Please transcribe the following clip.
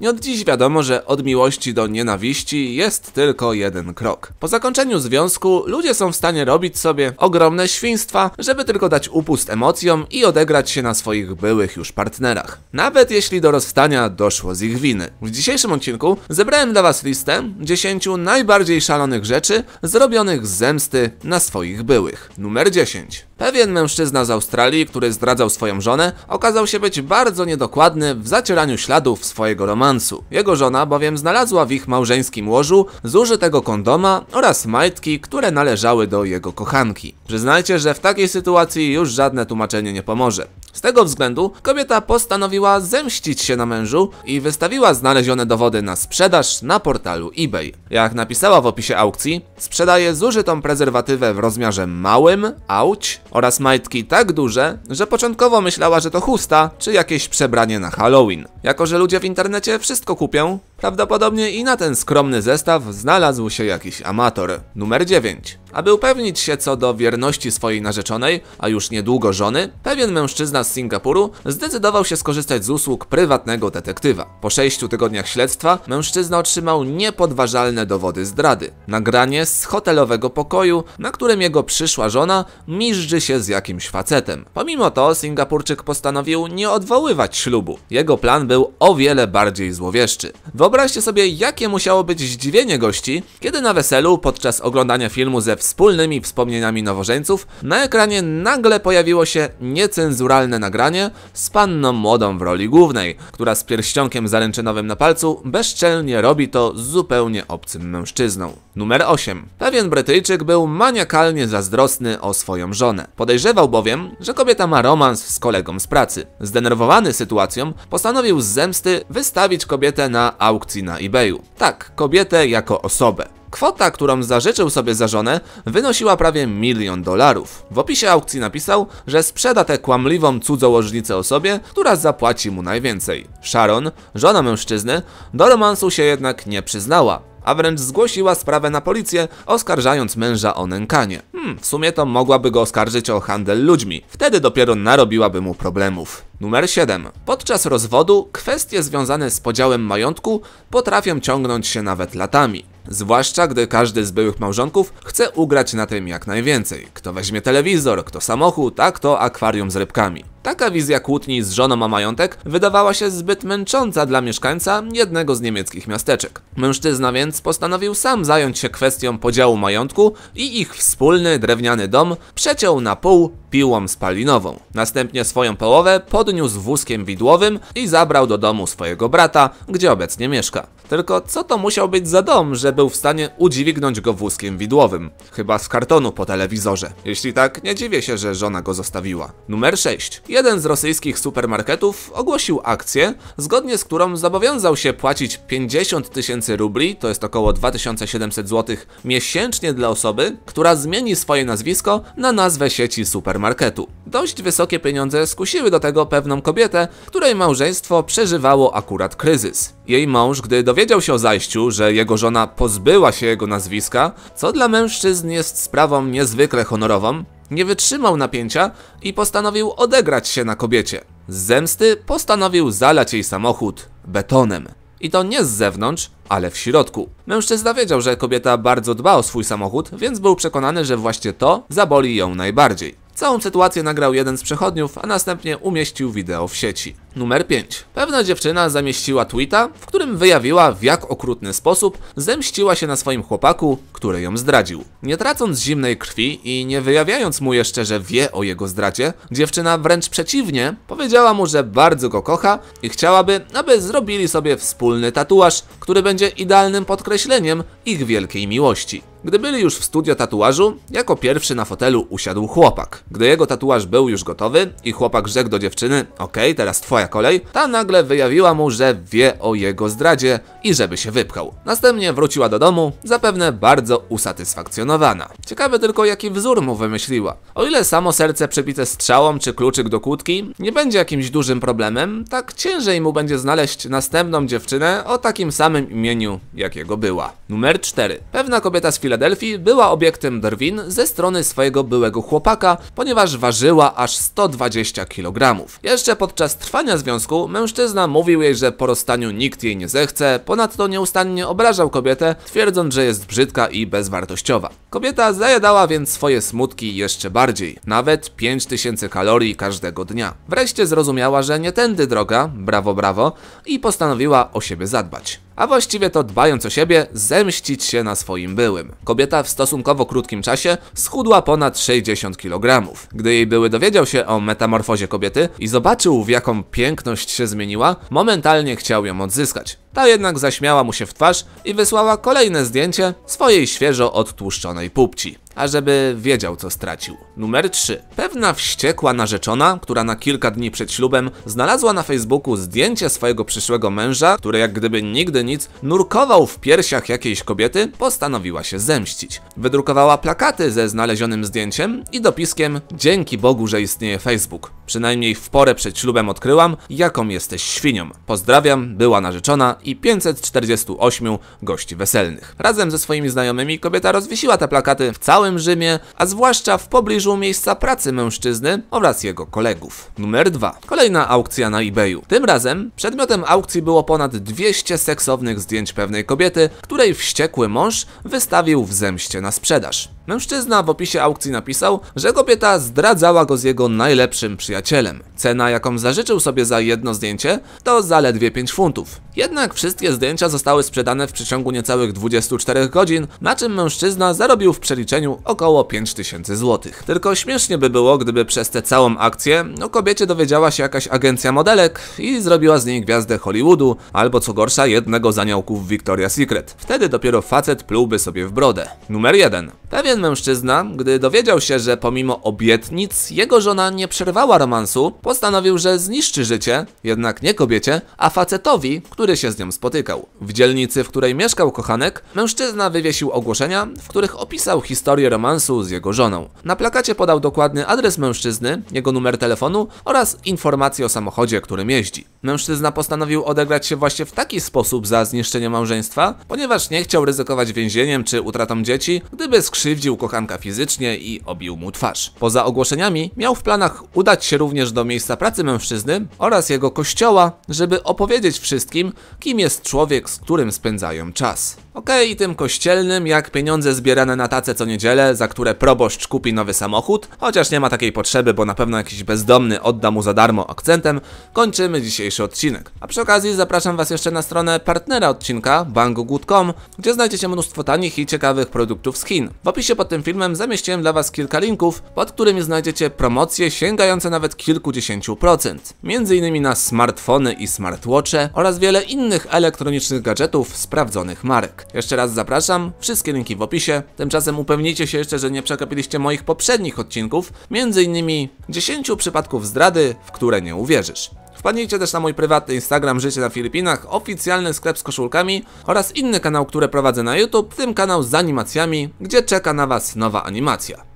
I od dziś wiadomo, że od miłości do nienawiści jest tylko jeden krok. Po zakończeniu związku ludzie są w stanie robić sobie ogromne świństwa, żeby tylko dać upust emocjom i odegrać się na swoich byłych już partnerach. Nawet jeśli do rozstania doszło z ich winy. W dzisiejszym odcinku zebrałem dla was listę 10 najbardziej szalonych rzeczy zrobionych z zemsty na swoich byłych. Numer 10. Pewien mężczyzna z Australii, który zdradzał swoją żonę, okazał się być bardzo niedokładny w zacieraniu śladów swojego romansu romansu. Jego żona bowiem znalazła w ich małżeńskim łożu zużytego kondoma oraz majtki, które należały do jego kochanki. Przyznajcie, że w takiej sytuacji już żadne tłumaczenie nie pomoże. Z tego względu kobieta postanowiła zemścić się na mężu i wystawiła znalezione dowody na sprzedaż na portalu eBay. Jak napisała w opisie aukcji, sprzedaje zużytą prezerwatywę w rozmiarze małym, auć, oraz majtki tak duże, że początkowo myślała, że to chusta czy jakieś przebranie na Halloween. Jako, że ludzie w internecie wszystko kupię. Prawdopodobnie i na ten skromny zestaw znalazł się jakiś amator. Numer 9. Aby upewnić się co do wierności swojej narzeczonej, a już niedługo żony, pewien mężczyzna z Singapuru zdecydował się skorzystać z usług prywatnego detektywa. Po sześciu tygodniach śledztwa mężczyzna otrzymał niepodważalne dowody zdrady. Nagranie z hotelowego pokoju, na którym jego przyszła żona miżdży się z jakimś facetem. Pomimo to Singapurczyk postanowił nie odwoływać ślubu. Jego plan był o wiele bardziej złowieszczy. Wyobraźcie sobie, jakie musiało być zdziwienie gości, kiedy na weselu, podczas oglądania filmu ze wspólnymi wspomnieniami nowożeńców, na ekranie nagle pojawiło się niecenzuralne nagranie z panną młodą w roli głównej, która z pierścionkiem zaręczynowym na palcu bezczelnie robi to z zupełnie obcym mężczyzną. Numer 8. Pewien Brytyjczyk był maniakalnie zazdrosny o swoją żonę. Podejrzewał bowiem, że kobieta ma romans z kolegą z pracy. Zdenerwowany sytuacją, postanowił z zemsty wystawić kobietę na aukcję aukcji na eBayu. Tak, kobietę jako osobę. Kwota, którą zażyczył sobie za żonę, wynosiła prawie milion dolarów. W opisie aukcji napisał, że sprzeda tę kłamliwą cudzołożnicę osobie, która zapłaci mu najwięcej. Sharon, żona mężczyzny, do romansu się jednak nie przyznała a wręcz zgłosiła sprawę na policję, oskarżając męża o nękanie. Hmm, w sumie to mogłaby go oskarżyć o handel ludźmi. Wtedy dopiero narobiłaby mu problemów. Numer 7. Podczas rozwodu kwestie związane z podziałem majątku potrafią ciągnąć się nawet latami. Zwłaszcza gdy każdy z byłych małżonków chce ugrać na tym jak najwięcej. Kto weźmie telewizor, kto samochód, a kto akwarium z rybkami. Taka wizja kłótni z żoną o majątek wydawała się zbyt męcząca dla mieszkańca jednego z niemieckich miasteczek. Mężczyzna więc postanowił sam zająć się kwestią podziału majątku i ich wspólny drewniany dom przeciął na pół piłą spalinową. Następnie swoją połowę podniósł wózkiem widłowym i zabrał do domu swojego brata, gdzie obecnie mieszka. Tylko co to musiał być za dom, że był w stanie udźwignąć go wózkiem widłowym? Chyba z kartonu po telewizorze. Jeśli tak, nie dziwię się, że żona go zostawiła. Numer 6. Jeden z rosyjskich supermarketów ogłosił akcję, zgodnie z którą zobowiązał się płacić 50 tysięcy rubli, to jest około 2700 zł miesięcznie dla osoby, która zmieni swoje nazwisko na nazwę sieci supermarketu. Dość wysokie pieniądze skusiły do tego pewną kobietę, której małżeństwo przeżywało akurat kryzys. Jej mąż, gdy dowiedział się o zajściu, że jego żona pozbyła się jego nazwiska, co dla mężczyzn jest sprawą niezwykle honorową, nie wytrzymał napięcia i postanowił odegrać się na kobiecie. Z zemsty postanowił zalać jej samochód betonem. I to nie z zewnątrz, ale w środku. Mężczyzna wiedział, że kobieta bardzo dba o swój samochód, więc był przekonany, że właśnie to zaboli ją najbardziej. Całą sytuację nagrał jeden z przechodniów, a następnie umieścił wideo w sieci. Numer 5. Pewna dziewczyna zamieściła tweeta, w którym wyjawiła w jak okrutny sposób zemściła się na swoim chłopaku, który ją zdradził. Nie tracąc zimnej krwi i nie wyjawiając mu jeszcze, że wie o jego zdradzie, dziewczyna wręcz przeciwnie, powiedziała mu, że bardzo go kocha i chciałaby, aby zrobili sobie wspólny tatuaż, który będzie idealnym podkreśleniem ich wielkiej miłości. Gdy byli już w studio tatuażu, jako pierwszy na fotelu usiadł chłopak. Gdy jego tatuaż był już gotowy i chłopak rzekł do dziewczyny, okej, okay, teraz twoja kolej, ta nagle wyjawiła mu, że wie o jego zdradzie i żeby się wypchał. Następnie wróciła do domu, zapewne bardzo usatysfakcjonowana. Ciekawe tylko, jaki wzór mu wymyśliła. O ile samo serce przebite strzałą czy kluczyk do kłódki nie będzie jakimś dużym problemem, tak ciężej mu będzie znaleźć następną dziewczynę o takim samym imieniu, jak jego była. Numer 4. Pewna kobieta z Filadelfii była obiektem drwin ze strony swojego byłego chłopaka, ponieważ ważyła aż 120 kg. Jeszcze podczas trwania w związku mężczyzna mówił jej, że po rozstaniu nikt jej nie zechce, ponadto nieustannie obrażał kobietę, twierdząc, że jest brzydka i bezwartościowa. Kobieta zajadała więc swoje smutki jeszcze bardziej, nawet 5000 kalorii każdego dnia. Wreszcie zrozumiała, że nie tędy droga, brawo brawo, i postanowiła o siebie zadbać a właściwie to dbając o siebie, zemścić się na swoim byłym. Kobieta w stosunkowo krótkim czasie schudła ponad 60 kg. Gdy jej były dowiedział się o metamorfozie kobiety i zobaczył w jaką piękność się zmieniła, momentalnie chciał ją odzyskać. Ta jednak zaśmiała mu się w twarz i wysłała kolejne zdjęcie swojej świeżo odtłuszczonej pupci ażeby wiedział co stracił. Numer 3. Pewna wściekła narzeczona, która na kilka dni przed ślubem znalazła na Facebooku zdjęcie swojego przyszłego męża, który jak gdyby nigdy nic nurkował w piersiach jakiejś kobiety, postanowiła się zemścić. Wydrukowała plakaty ze znalezionym zdjęciem i dopiskiem Dzięki Bogu, że istnieje Facebook. Przynajmniej w porę przed ślubem odkryłam, jaką jesteś świnią. Pozdrawiam, była narzeczona i 548 gości weselnych. Razem ze swoimi znajomymi kobieta rozwiesiła te plakaty w całym całym Rzymie, a zwłaszcza w pobliżu miejsca pracy mężczyzny oraz jego kolegów. Numer 2. Kolejna aukcja na eBayu. Tym razem przedmiotem aukcji było ponad 200 seksownych zdjęć pewnej kobiety, której wściekły mąż wystawił w zemście na sprzedaż. Mężczyzna w opisie aukcji napisał, że kobieta zdradzała go z jego najlepszym przyjacielem. Cena, jaką zażyczył sobie za jedno zdjęcie, to zaledwie 5 funtów. Jednak wszystkie zdjęcia zostały sprzedane w przeciągu niecałych 24 godzin, na czym mężczyzna zarobił w przeliczeniu około 5000 zł. Tylko śmiesznie by było, gdyby przez tę całą akcję o no, kobiecie dowiedziała się jakaś agencja modelek i zrobiła z niej gwiazdę Hollywoodu, albo co gorsza jednego z aniołków Victoria's Secret. Wtedy dopiero facet plułby sobie w brodę. Numer 1. Pewien Pewien mężczyzna, gdy dowiedział się, że pomimo obietnic jego żona nie przerwała romansu, postanowił, że zniszczy życie, jednak nie kobiecie, a facetowi, który się z nią spotykał. W dzielnicy, w której mieszkał kochanek, mężczyzna wywiesił ogłoszenia, w których opisał historię romansu z jego żoną. Na plakacie podał dokładny adres mężczyzny, jego numer telefonu oraz informacje o samochodzie, którym jeździ. Mężczyzna postanowił odegrać się właśnie w taki sposób za zniszczenie małżeństwa, ponieważ nie chciał ryzykować więzieniem czy utratą dzieci, gdyby skrzywdzić skrzywdził kochanka fizycznie i obił mu twarz. Poza ogłoszeniami miał w planach udać się również do miejsca pracy mężczyzny oraz jego kościoła, żeby opowiedzieć wszystkim, kim jest człowiek, z którym spędzają czas. Okej, okay, tym kościelnym, jak pieniądze zbierane na tace co niedzielę, za które proboszcz kupi nowy samochód, chociaż nie ma takiej potrzeby, bo na pewno jakiś bezdomny odda mu za darmo akcentem, kończymy dzisiejszy odcinek. A przy okazji zapraszam Was jeszcze na stronę partnera odcinka, bangogood.com, gdzie znajdziecie mnóstwo tanich i ciekawych produktów z Chin. W opisie pod tym filmem zamieściłem dla Was kilka linków, pod którymi znajdziecie promocje sięgające nawet kilkudziesięciu procent. Między innymi na smartfony i smartwatche oraz wiele innych elektronicznych gadżetów sprawdzonych marek. Jeszcze raz zapraszam, wszystkie linki w opisie. Tymczasem upewnijcie się jeszcze, że nie przekapiliście moich poprzednich odcinków, m.in. 10 przypadków zdrady, w które nie uwierzysz. Wpadnijcie też na mój prywatny Instagram Życie na Filipinach, oficjalny sklep z koszulkami oraz inny kanał, który prowadzę na YouTube, w tym kanał z animacjami, gdzie czeka na Was nowa animacja.